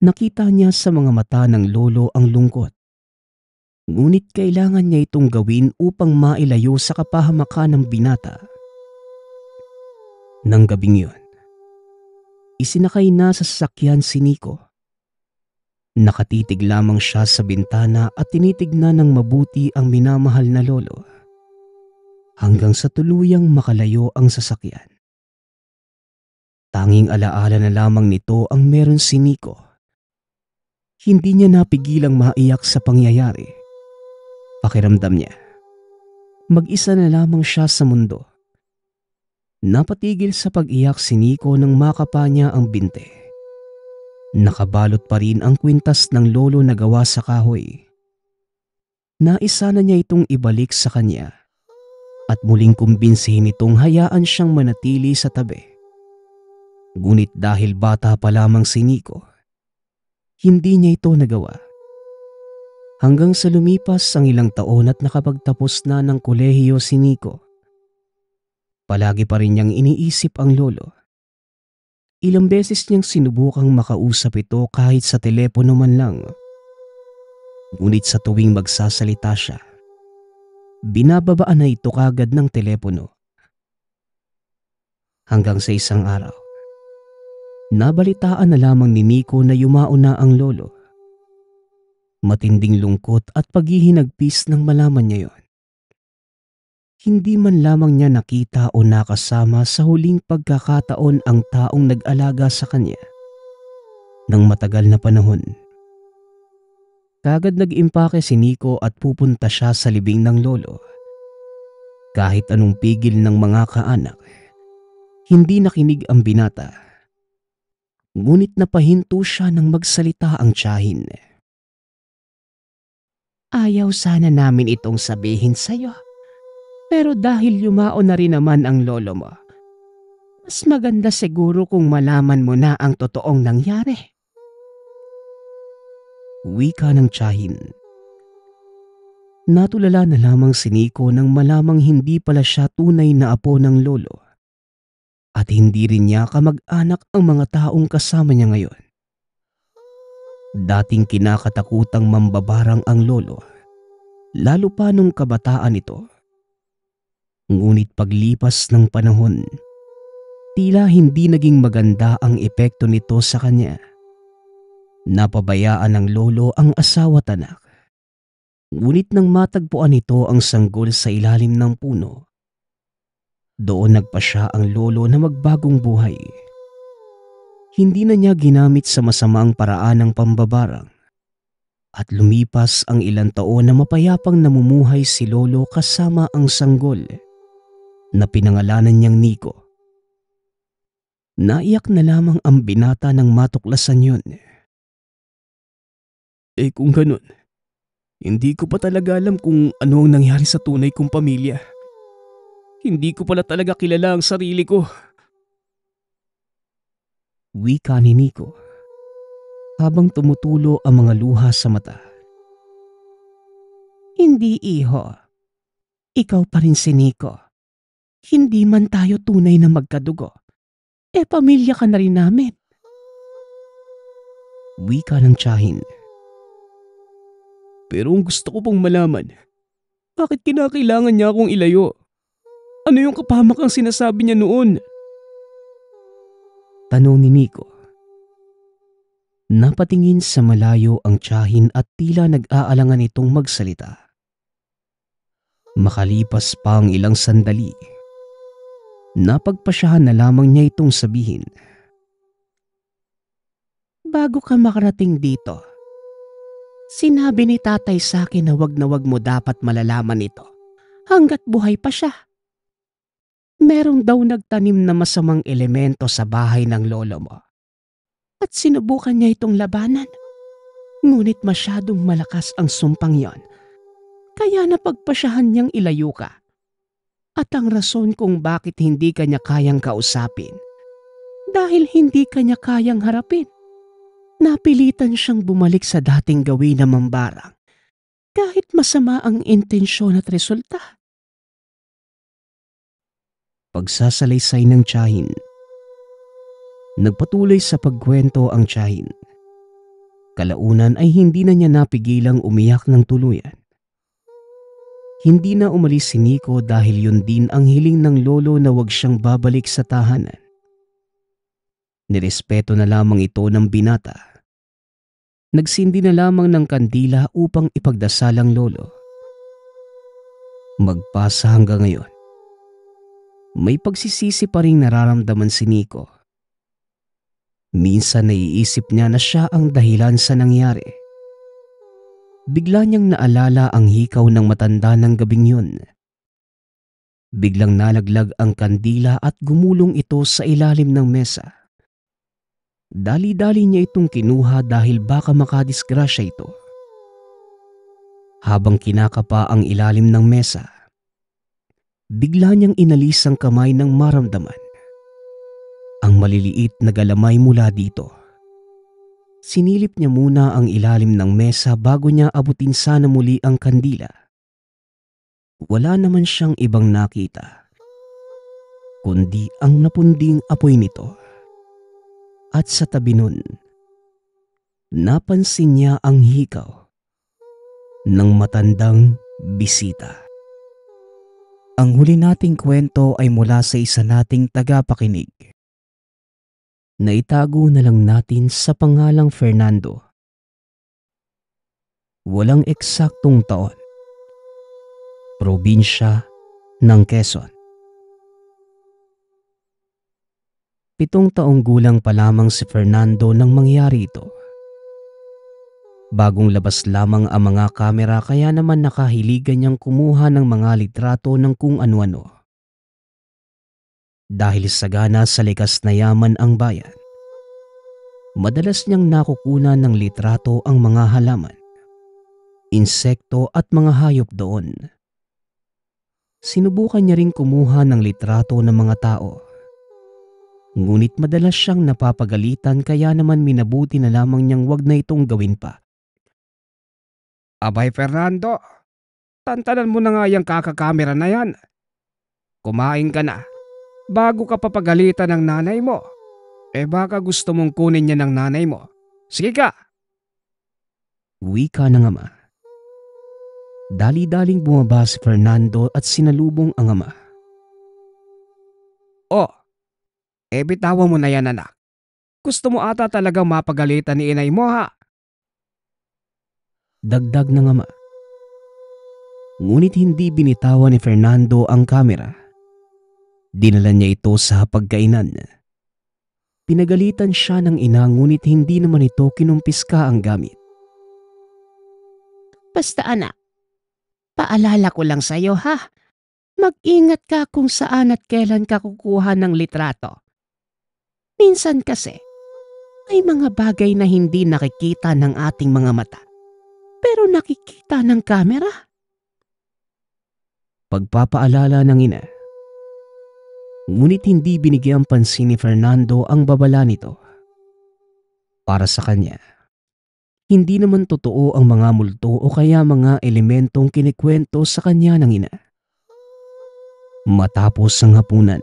Nakita niya sa mga mata ng lolo ang lungkot. Ngunit kailangan niya itong gawin upang mailayo sa kapahamakan ng binata. Nang gabing yun, isinakay na sa sasakyan si Nico Nakatitig lamang siya sa bintana at tinitignan ng mabuti ang minamahal na lolo. Hanggang sa tuluyang makalayo ang sasakyan. Tanging alaala na lamang nito ang meron si Nico. Hindi niya napigilang maiyak sa pangyayari. Pakiramdam niya. Mag-isa na lamang siya sa mundo. Napatigil sa pag-iyak si Nico nang makapa niya ang binte. Nakabalot pa rin ang kwintas ng lolo na gawa sa kahoy. Naisa na niya itong ibalik sa kanya at muling kumbinsihin itong hayaan siyang manatili sa tabi. Ngunit dahil bata pa lamang si Nico, hindi niya ito nagawa. Hanggang sa lumipas ang ilang taon at nakapagtapos na ng kolehiyo si Nico. Palagi pa rin niyang iniisip ang lolo Ilang beses niyang sinubukang makausap ito kahit sa telepono man lang. Ngunit sa tuwing magsasalita siya, binababaan na ito kagad ng telepono. Hanggang sa isang araw, nabalitaan na lamang ni Nico na yumaon na ang lolo. Matinding lungkot at paghihinagpis nang malaman niya yon. Hindi man lamang niya nakita o nakasama sa huling pagkakataon ang taong nag-alaga sa kanya Nang matagal na panahon. Kagad nag-impake si Nico at pupunta siya sa libing ng lolo. Kahit anong pigil ng mga kaanak, hindi nakinig ang binata. Ngunit napahinto siya nang magsalita ang tiyahin. Ayaw sana namin itong sabihin sa'yo. Pero dahil yumao na rin naman ang lolo mo, mas maganda siguro kung malaman mo na ang totoong nangyari. Wika ng Chahin Natulala na lamang si Nico nang malamang hindi pala siya tunay na apo ng lolo. At hindi rin niya kamag-anak ang mga taong kasama niya ngayon. Dating kinakatakutang mambabarang ang lolo, lalo pa nung kabataan ito Ngunit paglipas ng panahon, tila hindi naging maganda ang epekto nito sa kanya. Napabayaan ng lolo ang asawa at anak. Ngunit nang matagpuan nito ang sanggol sa ilalim ng puno, doon nagpa siya ang lolo na magbagong buhay. Hindi na niya ginamit sa masamang paraan ng pambabarang at lumipas ang ilang taon na mapayapang namumuhay si lolo kasama ang sanggol na pinangalanan niyang Nico. Naiyak na lamang ang binata ng matuklasan yun. Eh kung ganun, hindi ko pa talaga alam kung ano ang nangyari sa tunay kong pamilya. Hindi ko pala talaga kilala ang sarili ko. Wika ni Nico habang tumutulo ang mga luha sa mata. Hindi iho. Ikaw pa rin si Nico. Hindi man tayo tunay na magkadugo. Eh, pamilya ka na rin namin. Wika ng tiyahin. Pero ang gusto ko pong malaman, bakit kinakailangan niya akong ilayo? Ano yung kapamakang sinasabi niya noon? Tanong ni Nico. Napatingin sa malayo ang tiyahin at tila nag-aalangan itong magsalita. Makalipas pa ang ilang sandali, Napagpasyahan na lamang niya itong sabihin. Bago ka makarating dito, sinabi ni tatay sa akin na wag na wag mo dapat malalaman ito hanggat buhay pa siya. Merong daw nagtanim na masamang elemento sa bahay ng lolo mo. At sinubukan niya itong labanan. Ngunit masyadong malakas ang sumpang yon. Kaya napagpasyahan niyang ilayo ka at ang rason kung bakit hindi kanya kayang kausapin. Dahil hindi kanya kayang harapin. Napilitan siyang bumalik sa dating gawin na mambarang kahit masama ang intensyon at resulta. Pagsasalaysay ng Chahin Nagpatuloy sa pagkwento ang Chahin. Kalaunan ay hindi na niya napigilang umiyak ng tuluyan. Hindi na umalis si Nico dahil yun din ang hiling ng lolo na wag siyang babalik sa tahanan. Nirespeto na lamang ito ng binata. Nagsindi na lamang ng kandila upang ipagdasal ang lolo. Magpasa hanggang ngayon. May pagsisisi pa rin nararamdaman si Nico. Minsan naiisip niya na siya ang dahilan sa nangyari Bigla niyang naalala ang hikaw ng matanda ng gabing yun. Biglang nalaglag ang kandila at gumulong ito sa ilalim ng mesa. Dali-dali niya itong kinuha dahil baka makadisgrasya ito. Habang kinakapa ang ilalim ng mesa, bigla niyang inalis ang kamay ng maramdaman. Ang maliliit na galamay mula dito. Sinilip niya muna ang ilalim ng mesa bago niya abutin sana muli ang kandila. Wala naman siyang ibang nakita, kundi ang napunding apoy nito. At sa tabi nun, napansin niya ang hikaw ng matandang bisita. Ang huli nating kwento ay mula sa isa nating tagapakinig na itago na lang natin sa pangalang Fernando. Walang eksaktong taon. Probinsya ng Quezon. Pitong taong gulang pa lamang si Fernando nang mangyari ito. Bagong labas lamang ang mga kamera kaya naman nakahiligan niyang kumuha ng mga litrato ng kung ano-ano dahil sagana sa likas na yaman ang bayan. Madalas niyang nakukuna ng litrato ang mga halaman, insekto at mga hayop doon. Sinubukan niya ring kumuha ng litrato ng mga tao. Ngunit madalas siyang napapagalitan kaya naman minabuti na lamang niyang wag na itong gawin pa. Abay Fernando, tantanan mo na nga yung kakakamera na yan. Kumain ka na bago ka papagalitan ng nanay mo. Eh baka gusto mong kunin niya ng nanay mo. Sige ka! Wika ng ama. Dali-daling bumaba si Fernando at sinalubong ang ama. Oh, eh bitawan mo na yan anak. Gusto mo ata talaga mapagalitan ni inay mo ha? Dagdag ng ama. Ngunit hindi binitawan ni Fernando ang kamera Dinala niya ito sa pagkainan. Pinagalitan siya ng ina ngunit hindi naman ito kinumpiska ang gamit. Basta anak, paalala ko lang sa'yo ha. Mag-ingat ka kung saan at kailan ka kukuha ng litrato. Minsan kasi, may mga bagay na hindi nakikita ng ating mga mata, pero nakikita ng kamera. Pagpapaalala ng ina, Ngunit hindi binigyan pansin ni Fernando ang babala nito. Para sa kanya, hindi naman totoo ang mga multo o kaya mga elementong kinikwento sa kanya ng ina. Matapos ang hapunan,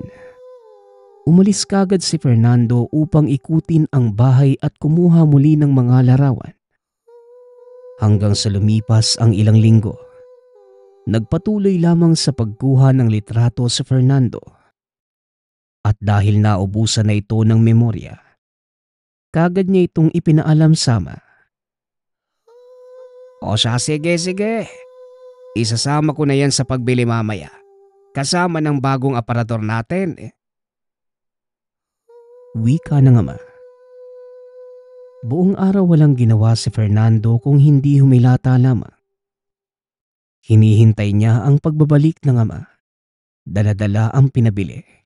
umalis kagad si Fernando upang ikutin ang bahay at kumuha muli ng mga larawan. Hanggang sa lumipas ang ilang linggo, nagpatuloy lamang sa pagkuha ng litrato si Fernando at dahil naubusan na ito ng memorya, kagad niya itong ipinaalam sama. O siya, sige, sige. Isasama ko na yan sa pagbili mamaya. Kasama ng bagong aparador natin. Wika ng ama. Buong araw walang ginawa si Fernando kung hindi humilata lamang. Hinihintay niya ang pagbabalik ng ama. Daladala ang pinabili.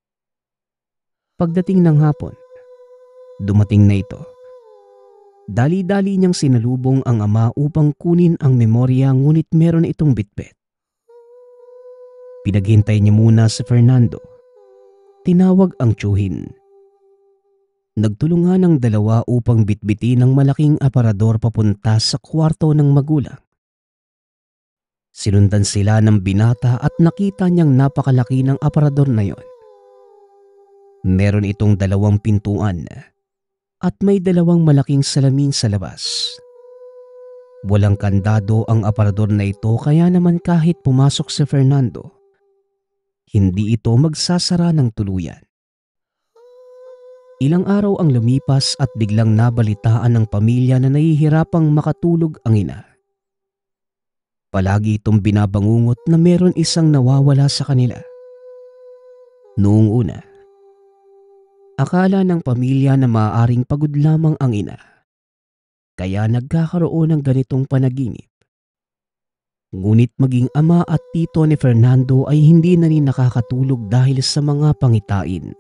Pagdating ng hapon, dumating na ito. Dali-dali niyang sinalubong ang ama upang kunin ang memorya ngunit meron itong bitbit. Pinaghintay niya muna si Fernando. Tinawag ang tsuhin. Nagtulungan ang dalawa upang bitbitin ang malaking aparador papunta sa kwarto ng magulang. Sinundan sila ng binata at nakita niyang napakalaki ng aparador na yon. Meron itong dalawang pintuan at may dalawang malaking salamin sa labas. Walang kandado ang aparador na ito kaya naman kahit pumasok si Fernando, hindi ito magsasara ng tuluyan. Ilang araw ang lumipas at biglang nabalitaan ng pamilya na nahihirapang makatulog ang ina. Palagi itong binabangungot na meron isang nawawala sa kanila. Noong una, Akala ng pamilya na maaaring pagod lamang ang ina. Kaya nagkakaroon ng ganitong panaginip. Ngunit maging ama at tito ni Fernando ay hindi na rin nakakatulog dahil sa mga pangitain.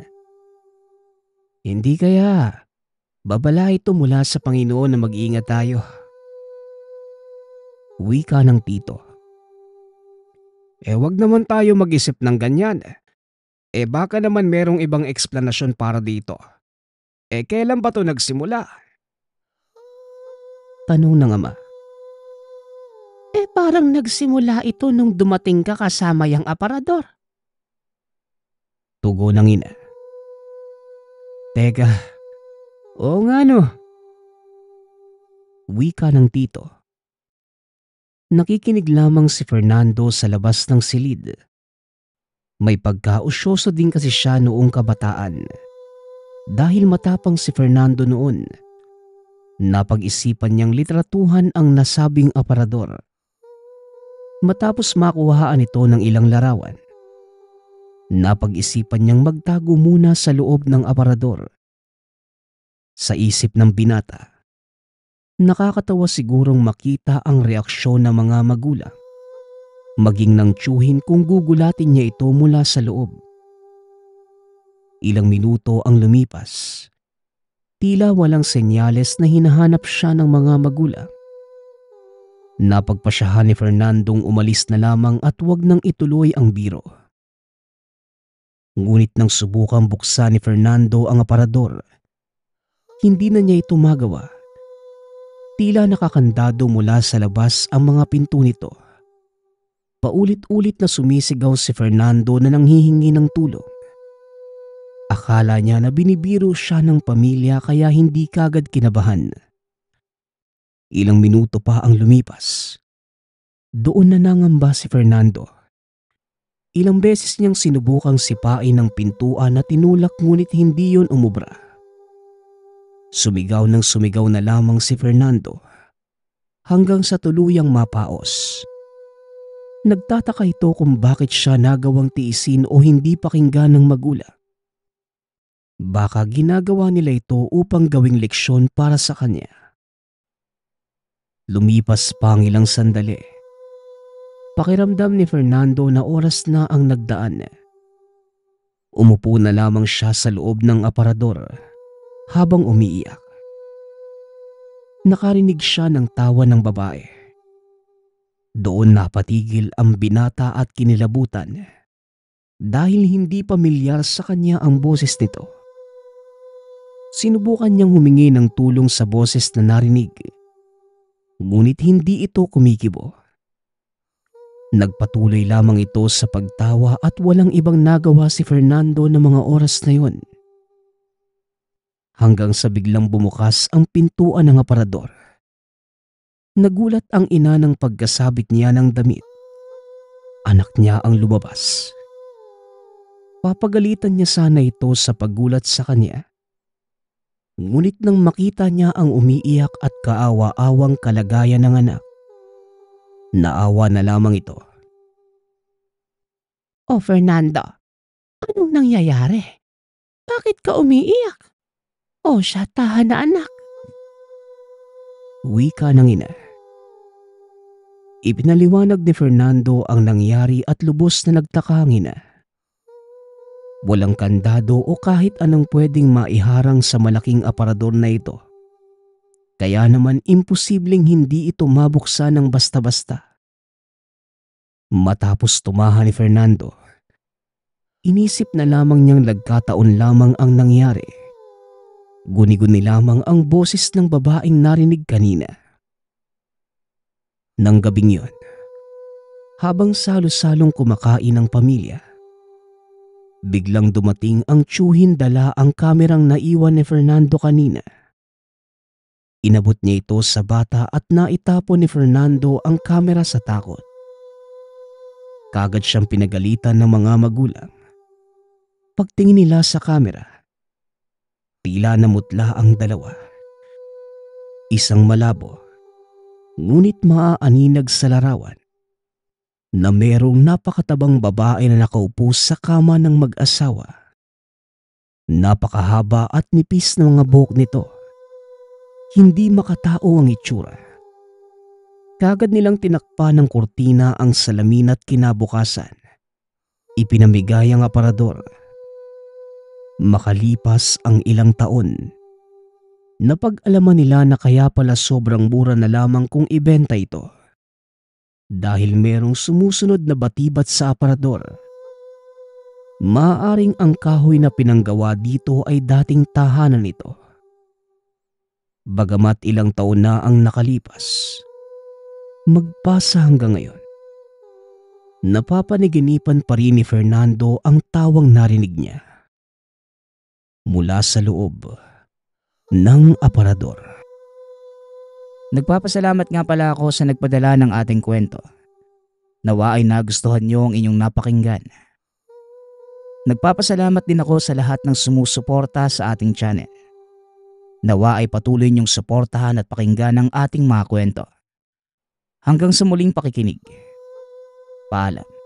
Hindi kaya, babala ito mula sa Panginoon na mag-iingat tayo. Wika ng tito. Eh wag naman tayo mag-isip ng ganyan. Eh baka naman merong ibang eksplanasyon para dito. Eh kailan ba to nagsimula? Tanong ng ama. Eh parang nagsimula ito nung dumating ka kasama yung aparador. Tugo ng ina. Teka, o nga no. Wika ng tito. Nakikinig lamang si Fernando sa labas ng silid may pagkausyoso din kasi siya noong kabataan. Dahil matapang si Fernando noon, napag-isipan niyang literatuhan ang nasabing aparador. Matapos makuhaan ito ng ilang larawan, napag-isipan niyang magtago muna sa loob ng aparador. Sa isip ng binata, nakakatawa sigurong makita ang reaksyon ng mga magulang maging ng tsuhin kung gugulatin niya ito mula sa loob. Ilang minuto ang lumipas. Tila walang senyales na hinahanap siya ng mga magulang. Napagpasyahan ni Fernandong umalis na lamang at wag nang ituloy ang biro. Ngunit nang subukang buksan ni Fernando ang aparador, hindi na niya ito magawa. Tila nakakandado mula sa labas ang mga pinto nito. Paulit-ulit na sumisigaw si Fernando na nanghihingi ng tulong. Akala niya na binibiro siya ng pamilya kaya hindi kagad kinabahan. Ilang minuto pa ang lumipas. Doon na nangamba si Fernando. Ilang beses niyang sinubukang sipain ng pintuan na tinulak ngunit hindi yon umubra. Sumigaw ng sumigaw na lamang si Fernando hanggang sa tuluyang mapaos. Nagtataka ito kung bakit siya nagawang tiisin o hindi pakinggan ng magula. Baka ginagawa nila ito upang gawing leksyon para sa kanya. Lumipas pa ang ilang sandali. Pakiramdam ni Fernando na oras na ang nagdaan. Umupo na lamang siya sa loob ng aparador habang umiiyak. Nakarinig siya ng tawa ng babae doon napatigil ang binata at kinilabutan dahil hindi pamilyar sa kanya ang boses nito. Sinubukan niyang humingi ng tulong sa boses na narinig, ngunit hindi ito kumikibo. Nagpatuloy lamang ito sa pagtawa at walang ibang nagawa si Fernando ng mga oras na yon. Hanggang sa biglang bumukas ang pintuan ng aparador Nagulat ang ina ng pagkasabit niya ng damit. Anak niya ang lumabas. Papagalitan niya sana ito sa paggulat sa kanya. Ngunit nang makita niya ang umiiyak at kaawa-awang kalagayan ng anak, naawa na lamang ito. O oh, Fernando, anong nangyayari? Bakit ka umiiyak? O oh, siya tahan na anak, Wika ng ina. Ipinaliwanag ni Fernando ang nangyari at lubos na nagtaka ang ina. Walang kandado o kahit anong pwedeng maiharang sa malaking aparador na ito. Kaya naman imposibleng hindi ito mabuksan ng basta-basta. Matapos tumahan ni Fernando, inisip na lamang niyang nagkataon lamang ang nangyari Guni-guni lamang ang boses ng babaeng narinig kanina. Nang gabing yon, habang salo-salong kumakain ang pamilya, biglang dumating ang tsuhin dala ang kamerang naiwan ni Fernando kanina. Inabot niya ito sa bata at naitapon ni Fernando ang kamera sa takot. Kagad siyang pinagalitan ng mga magulang. Pagtingin nila sa kamera, Tila namutla ang dalawa. Isang malabo, ngunit maaaninag sa larawan na merong napakatabang babae na nakaupo sa kama ng mag-asawa. Napakahaba at nipis ng mga buhok nito. Hindi makatao ang itsura. Kagad nilang tinakpa ng kurtina ang salamin at kinabukasan. Ipinamigay ang aparador Makalipas ang ilang taon, napag-alaman nila na kaya pala sobrang mura na lamang kung ibenta ito. Dahil merong sumusunod na batibat sa aparador. Maaring ang kahoy na pinanggawa dito ay dating tahanan nito. Bagamat ilang taon na ang nakalipas, magpasa hanggang ngayon. Napapaniginipan pa rin ni Fernando ang tawang narinig niya mula sa loob ng aparador. Nagpapasalamat nga pala ako sa nagpadala ng ating kwento. Nawa ay nagustuhan niyo ang inyong napakinggan. Nagpapasalamat din ako sa lahat ng sumusuporta sa ating channel. Nawa ay patuloy niyong suportahan at pakinggan ang ating mga kwento. Hanggang sa muling pakikinig. Paalam.